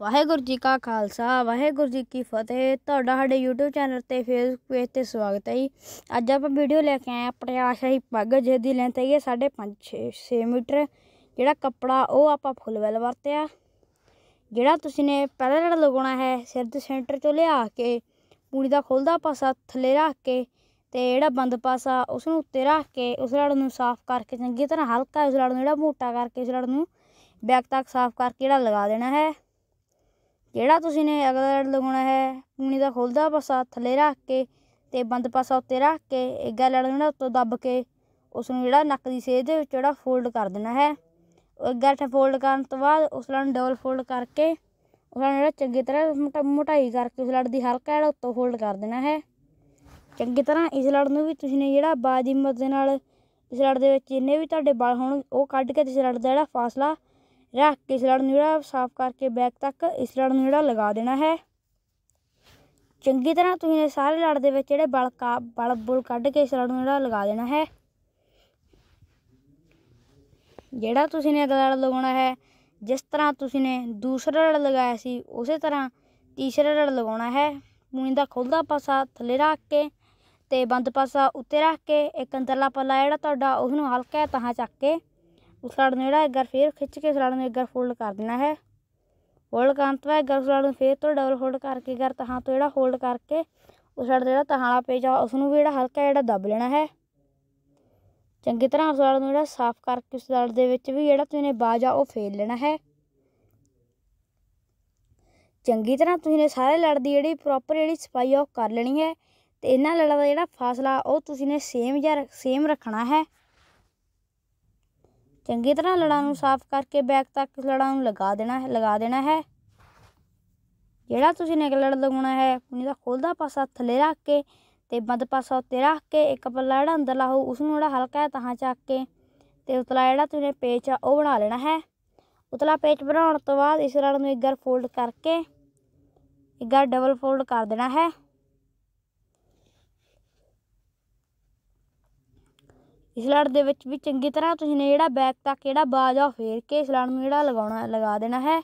ਵਾਹਿਗੁਰੂ ਜੀ ਕਾ ਖਾਲਸਾ ਵਾਹਿਗੁਰੂ ਜੀ ਕੀ ਫਤਿਹ ਤੁਹਾਡਾ ਸਾਡੇ YouTube ਚੈਨਲ ਤੇ Facebook ਪੇਜ ਤੇ ਸਵਾਗਤ ਹੈ ਜੀ ਅੱਜ ਆਪਾਂ ਵੀਡੀਓ ਲੈ ਕੇ ਆਏ ਆਪਣੇ ਆਸ਼ਾਹੀ ਪੱਗ ਜਿਹਦੀ ਲੈਂਥ ਹੈਗੀ 5.5 6 ਮੀਟਰ ਜਿਹੜਾ ਕੱਪੜਾ ਉਹ ਆਪਾਂ ਫੁੱਲ ਵੈਲ ਵਰਤਿਆ ਜਿਹੜਾ ਤੁਸੀਂ ਨੇ ਪਹਿਲਾਂ ਜਿਹੜਾ ਲਗਾਉਣਾ ਹੈ ਸਿਰ ਦੇ ਸੈਂਟਰ ਚੋਂ ਲਿਆ ਕੇ ਪੂਣੀ ਦਾ ਖੋਲਦਾ ਪਾਸਾ ਥੱਲੇ ਰੱਖ ਕੇ ਤੇ ਜਿਹੜਾ ਬੰਦ ਪਾਸਾ ਉਸ ਨੂੰ ਉੱਤੇ ਰੱਖ ਕੇ ਉਸ ਲੜ ਨੂੰ ਸਾਫ਼ ਕਰਕੇ ਚੰਗੀ ਤਰ੍ਹਾਂ ਹਲਕਾ ਉਸ ਲੜ ਨੂੰ ਜਿਹੜਾ ਮੋਟਾ ਕਰਕੇ ਉਸ ਲੜ ਨੂੰ ਬੈਕ ਤੱਕ ਸਾਫ਼ ਕਰਕੇ ਜਿਹੜਾ ਲਗਾ ਦੇਣਾ ਹੈ ਜਿਹੜਾ ਤੁਸੀਂ ਨੇ ਅਗਲਾ ਲੜ ਲਗਾਉਣਾ ਹੈ ਪੂਣੀ ਦਾ ਖੁੱਲਦਾ ਪਾਸਾ ਥੱਲੇ ਰੱਖ ਕੇ ਤੇ ਬੰਦ ਪਾਸਾ ਉੱਤੇ ਰੱਖ ਕੇ ਇੱਗਾ ਲੜ ਲੈਣਾ ਉੱਤੋਂ ਦੱਬ ਕੇ ਉਸ ਨੂੰ ਜਿਹੜਾ ਨੱਕ ਦੀ ਸੇਧ ਦੇ ਵਿੱਚ ਜਿਹੜਾ ਫੋਲਡ ਕਰ ਦੇਣਾ ਹੈ ਇੱਗਾ ਠ ਫੋਲਡ ਕਰਨ ਤੋਂ ਬਾਅਦ ਉਸ ਲੜ ਨੂੰ ਡਬਲ ਫੋਲਡ ਕਰਕੇ ਉਸ ਨੂੰ ਜਿਹੜਾ ਚੰਗੀ ਤਰ੍ਹਾਂ ਮੋਟਾਈ ਕਰਕੇ ਉਸ ਲੜ ਦੀ ਹਲਕਾ ਜਿਹੜਾ ਉੱਤੋਂ ਫੋਲਡ ਕਰ ਦੇਣਾ ਹੈ ਚੰਗੀ ਤਰ੍ਹਾਂ ਇਸ ਲੜ ਨੂੰ ਵੀ ਤੁਸੀਂ ਨੇ ਜਿਹੜਾ ਬਾਜੀ ਦੀ ਮਦਦ ਨਾਲ ਇਸ ਲੜ ਦੇ ਵਿੱਚ ਜਿੰਨੇ ਵੀ ਤੁਹਾਡੇ ਵਾਲ ਹੋਣ ਉਹ ਕੱਢ ਕੇ ਇਸ ਲੜ ਦਾ ਜਿਹੜਾ ਫਾਸਲਾ ਰੱਖ ਕੇ ਸਲੜ ਨੂੰ ਜਿਹੜਾ ਸਾਫ਼ ਕਰਕੇ ਬੈਕ ਤੱਕ ਇਸ ਲੜ ਨੂੰ ਜਿਹੜਾ ਲਗਾ ਦੇਣਾ ਹੈ ਚੰਗੀ ਤਰ੍ਹਾਂ ਤੁਸੀਂ ਇਹ ਸਾਰੇ ਲੜ ਦੇ ਵਿੱਚ ਜਿਹੜੇ ਬਲ ਬਲ ਬੁਲ ਕੱਢ ਕੇ ਇਸ ਲੜ ਨੂੰ ਜਿਹੜਾ ਲਗਾ ਦੇਣਾ ਹੈ ਜਿਹੜਾ ਤੁਸੀਂ ਨੇ ਅਗਲਾ ਲੜ ਲਗਾਉਣਾ ਹੈ ਜਿਸ ਤਰ੍ਹਾਂ ਤੁਸੀਂ ਨੇ ਦੂਸਰਾ ਲੜ ਲਗਾਇਆ ਸੀ ਉਸੇ ਤਰ੍ਹਾਂ ਤੀਸਰਾ ਲੜ ਲਗਾਉਣਾ ਹੈ ਮੂੰਹ ਦਾ ਖੁੱਲਦਾ ਪਾਸਾ ਥੱਲੇ ਰੱਖ ਕੇ ਤੇ ਬੰਦ ਪਾਸਾ ਉੱਤੇ ਰੱਖ ਕੇ ਇੱਕ ਅੰਦਰਲਾ ਪੱਲਾ ਜਿਹੜਾ ਤੁਹਾਡਾ ਉਹਨੂੰ ਨੂੰ ਹਲਕਾ ਤਹਾਂ ਚੱਕ ਕੇ ਸਲਾਡ ਨੂੰ ਜਿਹੜਾ ਇੱਕ ਵਾਰ ਫੇਰ ਖਿੱਚ ਕੇ ਸਲਾਡ ਨੂੰ ਇੱਕ ਵਾਰ ਫੋਲਡ ਕਰ ਦੇਣਾ ਹੈ ਫੋਲਡ ਕਰਨ ਤੋਂ ਬਾਅਦ ਸਲਾਡ ਨੂੰ ਫੇਰ ਤੋਂ ਡਬਲ ਫੋਲਡ ਕਰਕੇ ਗਰ ਤਹਾਂ ਤੋਂ ਜਿਹੜਾ ਫੋਲਡ ਕਰਕੇ ਉਸਲਾੜ ਜਿਹੜਾ ਤਹਾਂ ਵਾਲਾ ਪੇਜ ਆ ਉਸ ਨੂੰ ਵੀ ਜਿਹੜਾ ਹਲਕਾ ਜਿਹੜਾ ਦਬ ਲੈਣਾ ਹੈ ਚੰਗੀ ਤਰ੍ਹਾਂ ਸਲਾਡ ਨੂੰ ਜਿਹੜਾ ਸਾਫ਼ ਕਰਕੇ ਉਸ ਸਲਾਡ ਦੇ ਵਿੱਚ ਵੀ ਜਿਹੜਾ ਤੁਸੀਂ ਨੇ ਬਾਜਾ ਉਹ ਫੇਲ ਲੈਣਾ ਹੈ ਚੰਗੀ ਤਰ੍ਹਾਂ ਤੁਸੀਂ ਨੇ ਸਾਰੇ ਲੜ ਦੀ ਜਿਹੜੀ ਪ੍ਰੋਪਰ ਜਿਹੜੀ ਸਫਾਈ ਆ ਉਹ ਕਰ ਲੈਣੀ ਹੈ ਤੇ ਇਹਨਾਂ ਲੜਾਂ ਦਾ ਜਿਹੜਾ ਫਾਸਲਾ ਉਹ ਤੁਸੀਂ ਨੇ ਸੇਮ ਜਾਂ ਸੇਮ ਰੱਖਣਾ ਹੈ ਚੰਗੀ ਤਰ੍ਹਾਂ ਲੜਾਂ ਨੂੰ ਸਾਫ਼ ਕਰਕੇ ਬੈਕ ਤੱਕ ਲੜਾਂ ਨੂੰ ਲਗਾ ਦੇਣਾ ਹੈ ਲਗਾ ਦੇਣਾ ਹੈ ਜਿਹੜਾ ਤੁਸੀਂ ਨਿਕਲੜ ਲਗਾਉਣਾ ਹੈ ਉਹਨੇ ਦਾ ਖੋਲਦਾ ਪਾਸਾ ਥੱਲੇ ਰੱਖ ਕੇ ਤੇ ਬੰਦ ਪਾਸਾ ਉੱਤੇ ਰੱਖ ਕੇ ਇੱਕ ਪੱਲਾ ਜਿਹੜਾ ਅੰਦਰ ਲਾਹੋ ਉਸ ਨੂੰ ਜਿਹੜਾ ਹਲਕਾ ਹੈ ਤਹਾਂ ਚੱਕ ਕੇ ਤੇ ਉਤਲਾ ਜਿਹੜਾ ਤੁਸੀਂ ਪੇਚ ਆ ਉਹ ਬਣਾ ਲੈਣਾ ਹੈ ਉਤਲਾ ਪੇਚ ਬਣਾਉਣ ਤੋਂ ਬਾਅਦ ਇਸ ਰੜ ਨੂੰ ਇੱਕ ਗਰ ਫੋਲਡ ਕਰਕੇ ਇੱਕ ਗਰ ਡਬਲ ਫੋਲਡ ਕਰ ਦੇਣਾ ਹੈ ਇਸ ਲੜ ਦੇ ਵਿੱਚ ਵੀ ਚੰਗੀ ਤਰ੍ਹਾਂ ਤੁਸੀਂ ਨੇ ਜਿਹੜਾ ਬੈਕ ਤੱਕ ਜਿਹੜਾ ਬਾਜਾ ਫੇਰ ਕੇ ਇਸ ਲੜ ਨੂੰ ਜਿਹੜਾ ਲਗਾਉਣਾ ਲਗਾ ਦੇਣਾ ਹੈ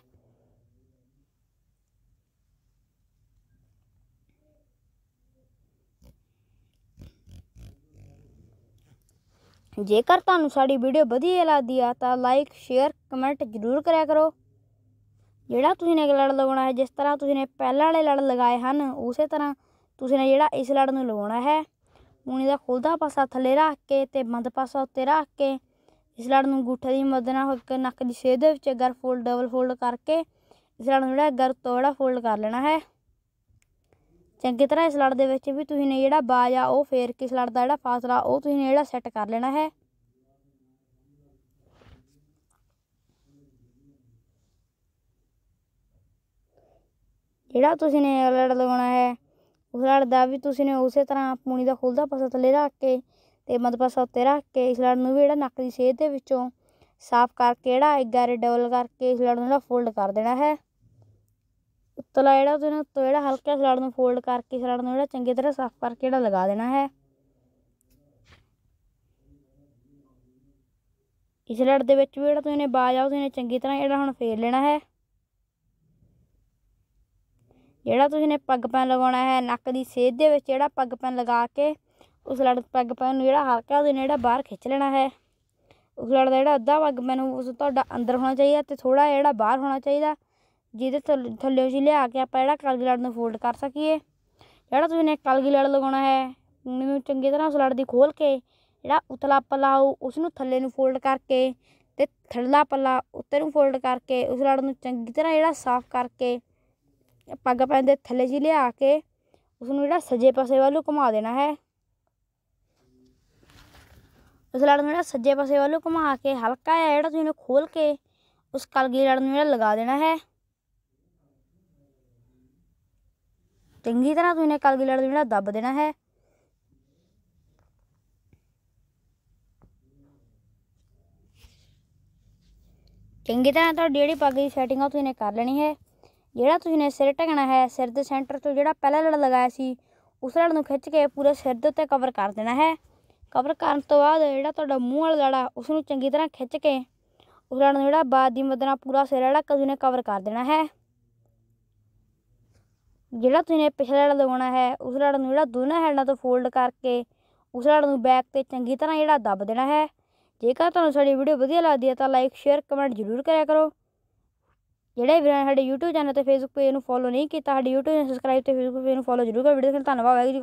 ਜੇਕਰ ਤੁਹਾਨੂੰ ਸਾਡੀ ਵੀਡੀਓ ਵਧੀਆ ਲੱਗਦੀ ਆ ਤਾਂ ਲਾਈਕ ਸ਼ੇਅਰ ਕਮੈਂਟ ਜ਼ਰੂਰ ਕਰਿਆ ਕਰੋ ਜਿਹੜਾ ਤੁਸੀਂ ਨੇ ਲੜ ਲਗਾਉਣਾ ਹੈ ਜਿਸ ਤਰ੍ਹਾਂ ਤੁਸੀਂ ਨੇ ਪਹਿਲਾਂ ਵਾਲੇ ਲੜ ਲਗਾਏ ਹਨ ਉਸੇ ਤਰ੍ਹਾਂ ਤੁਸੀਂ ਨੇ ਜਿਹੜਾ ਇਸ ਲੜ ਨੂੰ ਲਗਾਉਣਾ ਹੈ ਮੂਣੀ ਦਾ ਖੁੱਲਦਾ ਪਾਸਾ ਥੱਲੇ ਰੱਖ ਕੇ ਤੇ ਬੰਦ ਪਾਸਾ ਉੱਤੇ ਰੱਖ ਕੇ ਇਸ ਲੜ ਨੂੰ ਗੁੱਠੇ ਦੀ ਮਦਦ ਨਾਲ ਇੱਕ ਨੱਕ ਦੀ ਸ਼ੇਪ ਦੇ ਵਿੱਚ ਗਰ ਫੋਲਡ ਡਬਲ ਫੋਲਡ ਕਰਕੇ ਇਸ ਲੜ ਨੂੰ ਜਿਹੜਾ ਗਰ ਤੋੜਾ ਫੋਲਡ ਕਰ ਲੈਣਾ ਹੈ ਚੰਗੀ ਤਰ੍ਹਾਂ ਇਸ ਲੜ ਦੇ ਵਿੱਚ ਵੀ ਤੁਸੀਂ ਨੇ ਜਿਹੜਾ ਬਾਜ ਆ ਉਹ ਫੇਰ ਕੇ ਇਸ ਲੜ ਦਾ ਜਿਹੜਾ ਫਾਸਲਾ ਉਹ ਤੁਸੀਂ ਨੇ ਜਿਹੜਾ ਸੈੱਟ ਕਰ ਲੈਣਾ ਹੈ ਜਿਹੜਾ ਤੁਸੀਂ ਨੇ ਲੜ ਲਗਾਉਣਾ ਹੈ ਉਸ ਲੜ ਦਾ ਵੀ ਤੁਸੀਂ ਨੇ ਉਸੇ ਤਰ੍ਹਾਂ ਪੂਣੀ ਦਾ ਖੁੱਲਦਾ ਪਾਸਾ ਥੱਲੇ ਰੱਖ ਕੇ ਤੇ ਮਧ ਪਾਸਾ ਉੱਤੇ ਰੱਖ ਕੇ ਇਸ ਲੜ ਨੂੰ ਵੀ ਜਿਹੜਾ ਨੱਕ ਦੀ ਸੇਧ ਦੇ ਵਿੱਚੋਂ ਸਾਫ਼ ਕਰਕੇ ਜਿਹੜਾ ਇੱਗਾ ਡਬਲ ਕਰਕੇ ਇਸ ਲੜ ਨੂੰ ਜਿਹੜਾ ਫੋਲਡ ਕਰ ਦੇਣਾ ਹੈ ਉੱਤਲਾ ਜਿਹੜਾ ਤੁਸੀਂ ਨੇ ਤੋਂ ਜਿਹੜਾ ਹਲਕਾ ਸਲੜ ਨੂੰ ਫੋਲਡ ਕਰਕੇ ਸਲੜ ਨੂੰ ਜਿਹੜਾ ਚੰਗੀ ਤਰ੍ਹਾਂ ਸਾਫ਼ ਕਰਕੇ ਜਿਹੜਾ ਲਗਾ ਦੇਣਾ ਹੈ ਇਸ ਲੜ ਦੇ ਵਿੱਚ ਵੀ ਜਿਹੜਾ ਤੁਸੀਂ ਨੇ ਬਾਜ ਆ ਉਹਦੇ ਨੇ ਚੰਗੀ ਤਰ੍ਹਾਂ ਜਿਹੜਾ ਹੁਣ ਫੇਰ ਲੈਣਾ ਹੈ ਜਿਹੜਾ ਤੁਸੀਂ ਨੇ ਪੱਗ ਪੈਨ ਲਗਾਉਣਾ ਹੈ ਨੱਕ ਦੀ ਸੇਧ ਦੇ ਵਿੱਚ ਜਿਹੜਾ ਪੱਗ ਪੈਨ ਲਗਾ ਕੇ ਉਸ ਲੜ ਪੱਗ ਪੈਨ ਨੂੰ ਜਿਹੜਾ ਹਲਕਾ ਉਹਦੇ ਨੇੜਾ ਬਾਹਰ ਖਿੱਚ ਲੈਣਾ ਹੈ ਉਸ ਲੜ ਦਾ ਜਿਹੜਾ ਅੱਧਾ ਪੱਗ ਪੈਨ ਉਸ ਤੁਹਾਡਾ ਅੰਦਰ ਹੋਣਾ ਚਾਹੀਦਾ ਤੇ ਥੋੜਾ ਜਿਹੜਾ ਬਾਹਰ ਹੋਣਾ ਚਾਹੀਦਾ ਜਿਹਦੇ ਥੱਲੇ ਉਸ ਲਿਆ ਕੇ ਆਪਾਂ ਜਿਹੜਾ ਕਲਗੀ ਲੜ ਨੂੰ ਫੋਲਡ ਕਰ ਸਕੀਏ ਜਿਹੜਾ ਤੁਸੀਂ ਨੇ ਕਲਗੀ ਲੜ ਲਗਾਉਣਾ ਹੈ ਨੂੰ ਚੰਗੀ ਤਰ੍ਹਾਂ ਉਸ ਲੜ ਦੀ ਖੋਲ ਕੇ ਜਿਹੜਾ ਉਤਲਾ ਪੱਲਾ ਉਸ ਨੂੰ ਥੱਲੇ ਨੂੰ ਫੋਲਡ ਕਰਕੇ ਤੇ ਥੱਲਾ ਪੱਲਾ ਉੱਤੇ ਨੂੰ ਫੋਲਡ ਕਰਕੇ ਉਸ ਲੜ ਨੂੰ ਚੰਗੀ ਤਰ੍ਹਾਂ ਜਿਹੜਾ ਸਾਫ਼ ਕਰਕੇ ਪੱਗ ਪੈਣ ਦੇ ਥੱਲੇ ਜੀ ਲਿਆ ਕੇ ਉਸ ਨੂੰ ਜਿਹੜਾ ਸੱਜੇ ਪਾਸੇ ਵੱਲ ਘੁਮਾ ਦੇਣਾ ਹੈ ਉਸ ਲੜਨ ਨੂੰ ਜਿਹੜਾ ਸੱਜੇ ਪਾਸੇ ਵੱਲ ਘੁਮਾ ਕੇ ਹਲਕਾ ਹੈ ਜਿਹੜਾ ਤੁਸੀਂ ਉਹਨੂੰ ਖੋਲ ਕੇ ਉਸ ਕਲਗੀ ਲੜਨ ਨੂੰ ਜਿਹੜਾ ਲਗਾ ਦੇਣਾ ਹੈ ਚੰਗੀ ਤਰ੍ਹਾਂ ਤੁਸੀਂ ਨੇ ਕਲਗੀ ਲੜਨ ਨੂੰ ਜਿਹੜਾ ਦੱਬ ਦੇਣਾ ਹੈ ਚੰਗੀ ਤਰ੍ਹਾਂ ਤੁਹਾਡੀ ਜਿਹੜੀ ਪੱਗ ਦੀ ਸੈਟਿੰਗ ਆ ਤੁਸੀਂ ਨੇ ਕਰ ਲੈਣੀ ਹੈ ਜਿਹੜਾ ਤੁਸੀਂ ਨੇ ਸਿਰ ਢਕਣਾ ਹੈ ਸਿਰ ਦੇ ਸੈਂਟਰ ਤੋਂ ਜਿਹੜਾ ਪਹਿਲਾ ਲੜ ਲਗਾਇਆ ਸੀ ਉਸ ਲੜ ਨੂੰ ਖਿੱਚ ਕੇ ਪੂਰੇ ਸਿਰ ਦੇ ਉੱਤੇ ਕਵਰ ਕਰ ਦੇਣਾ ਹੈ ਕਵਰ ਕਰਨ ਤੋਂ ਬਾਅਦ ਜਿਹੜਾ ਤੁਹਾਡਾ ਮੂੰਹ ਵਾਲਾ ਲੜਾ ਉਸ ਨੂੰ ਚੰਗੀ ਤਰ੍ਹਾਂ ਖਿੱਚ ਕੇ ਉਸ ਲੜ ਨੂੰ ਜਿਹੜਾ ਬਾਦ ਦੀ ਮਦਨਾ ਪੂਰਾ ਸਿਰ ਜਿਹੜਾ ਕਦੋਂ ਨੇ ਕਵਰ ਕਰ ਦੇਣਾ ਹੈ ਜਿਹੜਾ ਤੁਸੀਂ ਨੇ ਪਿਛਲਾ ਲੜ ਲਗਾਉਣਾ ਹੈ ਉਸ ਲੜ ਨੂੰ ਜਿਹੜਾ ਦੋਨਾਂ ਹੈਂਡਾਂ ਤੋਂ ਫੋਲਡ ਕਰਕੇ ਉਸ ਲੜ ਨੂੰ ਬੈਕ ਤੇ ਚੰਗੀ ਤਰ੍ਹਾਂ ਜਿਹੜਾ ਦੱਬ ਦੇਣਾ ਹੈ ਜੇਕਰ ਤੁਹਾਨੂੰ ਸਾਡੀ ਵੀਡੀਓ ਵਧੀਆ ਲੱਗਦੀ ਹੈ ਤਾਂ ਲਾਈਕ ਸ਼ੇਅਰ ਕਮੈਂਟ ਜ਼ਰੂਰ ਕਰਿਆ ਕਰੋ ਜਿਹੜਾ ਵੀਰ ਸਾਡੇ YouTube ਚੈਨਲ ਤੇ Facebook ਪੇਜ ਨੂੰ ਫੋਲੋ ਨਹੀਂ ਕੀਤਾ ਸਾਡੇ YouTube ਚੈਨਲ ਸਬਸਕ੍ਰਾਈਬ ਤੇ Facebook ਪੇਜ ਨੂੰ ਫੋਲੋ ਜ਼ਰੂਰ ਕਰੋ ਵੀਡੀਓ ਦੇਖਣ ਲਈ ਧੰਨਵਾਦ ਹੋਵੇਗਾ ਜੀ